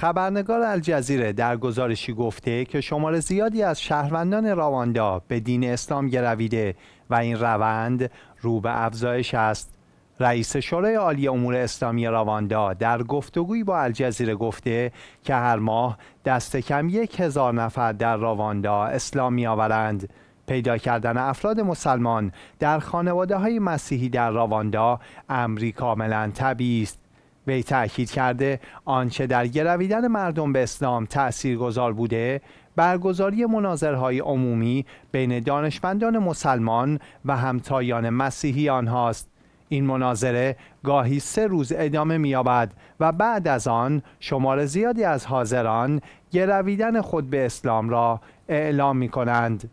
خبرنگار الجزیره در گزارشی گفته که شمار زیادی از شهروندان رواندا به دین اسلام گرویده و این روند رو به افزایش است رئیس شورای عالی امور اسلامی رواندا در گفتگویی با الجزیره گفته که هر ماه دست کم یک هزار نفر در رواندا اسلام می آورند. پیدا کردن افراد مسلمان در خانواده های مسیحی در رواندا امری کاملا طبیعی است وی تأکید کرده آنچه در گرویدن مردم به اسلام گذار بوده برگزاری مناظرهای عمومی بین دانشمندان مسلمان و همتایان مسیحی آنهاست این مناظره گاهی سه روز ادامه مییابد و بعد از آن شمار زیادی از حاضران گرویدن خود به اسلام را اعلام می‌کنند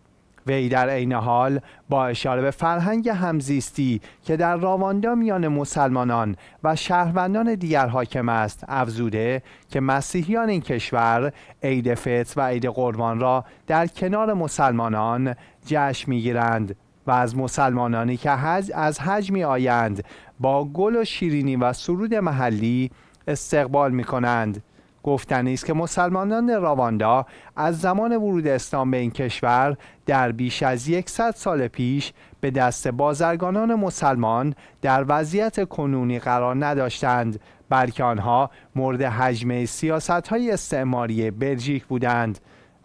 وی در عین حال با اشاره به فرهنگ همزیستی که در رواندا میان مسلمانان و شهروندان دیگر حاکم است افزوده که مسیحیان این کشور عید فطر و عید قربان را در کنار مسلمانان جشن میگیرند و از مسلمانانی که از حج می آیند با گل و شیرینی و سرود محلی استقبال می کنند گفتنی است که مسلمانان رواندا از زمان ورود اسلام به این کشور در بیش از 100 سال پیش به دست بازرگانان مسلمان در وضعیت کنونی قرار نداشتند بلکه آنها مورد حجم سیاست های استعماری بلژیک بودند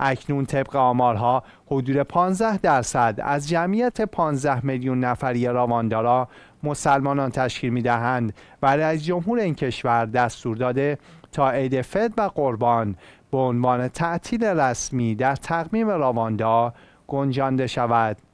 اکنون طبق آمارها حدود 15 درصد از جمعیت 15 میلیون نفری رواندارا مسلمانان تشکیل می دهند و رئیس جمهور این کشور دستور داده تا عید فد و قربان به عنوان تعطیل رسمی در تقمیم رواندا گنجانده شود.